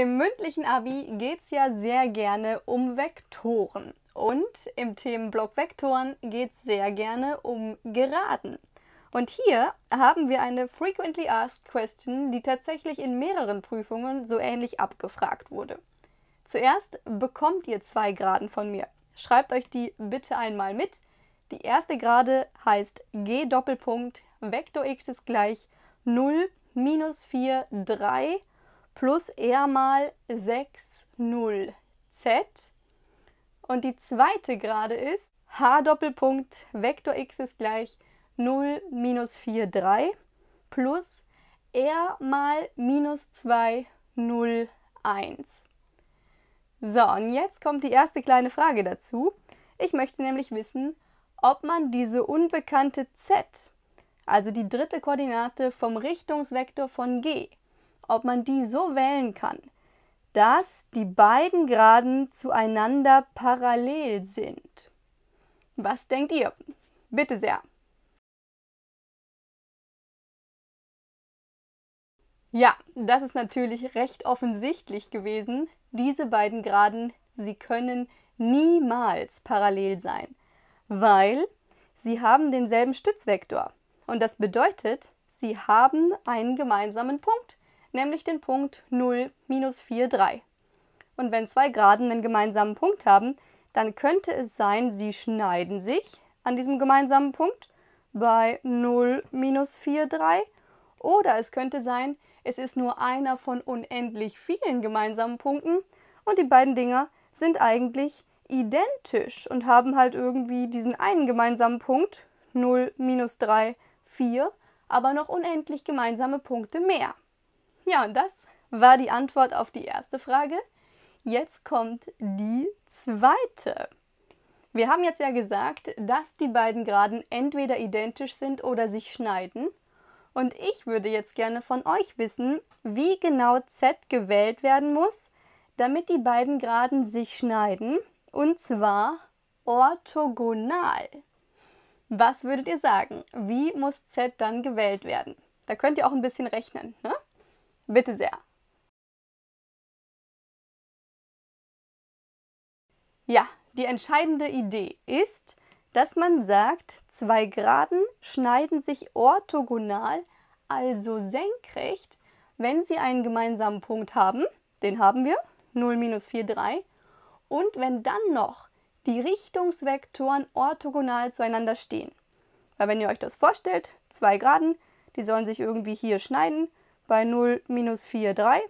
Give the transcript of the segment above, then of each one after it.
Im mündlichen Abi geht es ja sehr gerne um Vektoren. Und im Themenblock Vektoren geht es sehr gerne um Geraden. Und hier haben wir eine Frequently Asked Question, die tatsächlich in mehreren Prüfungen so ähnlich abgefragt wurde. Zuerst bekommt ihr zwei Geraden von mir. Schreibt euch die bitte einmal mit. Die erste Gerade heißt G Doppelpunkt, Vektor x ist gleich 0 minus 4, 3 plus R mal 6, 0, Z. Und die zweite Gerade ist H Doppelpunkt Vektor x ist gleich 0 minus 4, 3 plus R mal minus 2, 0, 1. So, und jetzt kommt die erste kleine Frage dazu. Ich möchte nämlich wissen, ob man diese unbekannte z, also die dritte Koordinate vom Richtungsvektor von g, ob man die so wählen kann, dass die beiden Graden zueinander parallel sind. Was denkt ihr? Bitte sehr. Ja, das ist natürlich recht offensichtlich gewesen. Diese beiden Graden, sie können niemals parallel sein, weil sie haben denselben Stützvektor. Und das bedeutet, sie haben einen gemeinsamen Punkt nämlich den Punkt 0, minus 4, 3. Und wenn zwei Geraden einen gemeinsamen Punkt haben, dann könnte es sein, sie schneiden sich an diesem gemeinsamen Punkt bei 0, minus 4, 3. Oder es könnte sein, es ist nur einer von unendlich vielen gemeinsamen Punkten und die beiden Dinger sind eigentlich identisch und haben halt irgendwie diesen einen gemeinsamen Punkt, 0, minus 3, 4, aber noch unendlich gemeinsame Punkte mehr. Ja, und das war die Antwort auf die erste Frage. Jetzt kommt die zweite. Wir haben jetzt ja gesagt, dass die beiden Graden entweder identisch sind oder sich schneiden. Und ich würde jetzt gerne von euch wissen, wie genau z gewählt werden muss, damit die beiden Graden sich schneiden. Und zwar orthogonal. Was würdet ihr sagen? Wie muss z dann gewählt werden? Da könnt ihr auch ein bisschen rechnen. Ne? Bitte sehr. Ja, die entscheidende Idee ist, dass man sagt, zwei Geraden schneiden sich orthogonal, also senkrecht, wenn sie einen gemeinsamen Punkt haben. Den haben wir, 0 minus 4, 3. Und wenn dann noch die Richtungsvektoren orthogonal zueinander stehen. Weil wenn ihr euch das vorstellt, zwei Geraden, die sollen sich irgendwie hier schneiden bei 0, minus 4, 3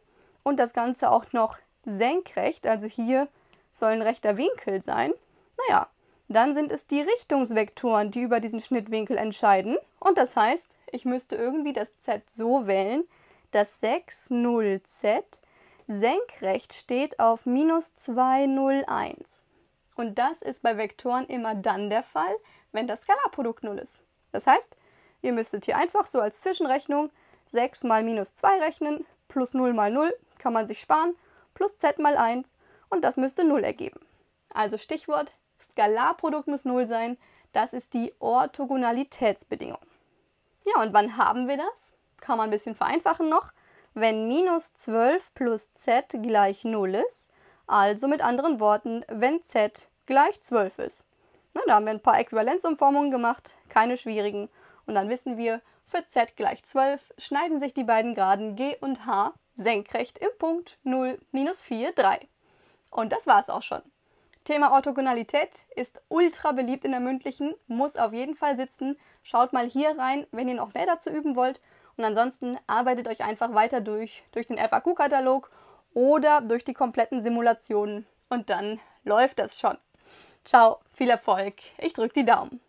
und das Ganze auch noch senkrecht, also hier soll ein rechter Winkel sein, naja, dann sind es die Richtungsvektoren, die über diesen Schnittwinkel entscheiden. Und das heißt, ich müsste irgendwie das z so wählen, dass 6, 0, z senkrecht steht auf minus 2, 0, 1. Und das ist bei Vektoren immer dann der Fall, wenn das Skalarprodukt 0 ist. Das heißt, ihr müsstet hier einfach so als Zwischenrechnung 6 mal minus 2 rechnen, plus 0 mal 0 kann man sich sparen, plus z mal 1 und das müsste 0 ergeben. Also Stichwort, Skalarprodukt muss 0 sein, das ist die Orthogonalitätsbedingung. Ja, und wann haben wir das? Kann man ein bisschen vereinfachen noch. Wenn minus 12 plus z gleich 0 ist, also mit anderen Worten, wenn z gleich 12 ist. Na, da haben wir ein paar Äquivalenzumformungen gemacht, keine schwierigen. Und dann wissen wir, für z gleich 12 schneiden sich die beiden Geraden g und h senkrecht im Punkt 0, minus 4, 3. Und das war's auch schon. Thema Orthogonalität ist ultra beliebt in der mündlichen, muss auf jeden Fall sitzen. Schaut mal hier rein, wenn ihr noch mehr dazu üben wollt. Und ansonsten arbeitet euch einfach weiter durch, durch den FAQ-Katalog oder durch die kompletten Simulationen. Und dann läuft das schon. Ciao, viel Erfolg. Ich drücke die Daumen.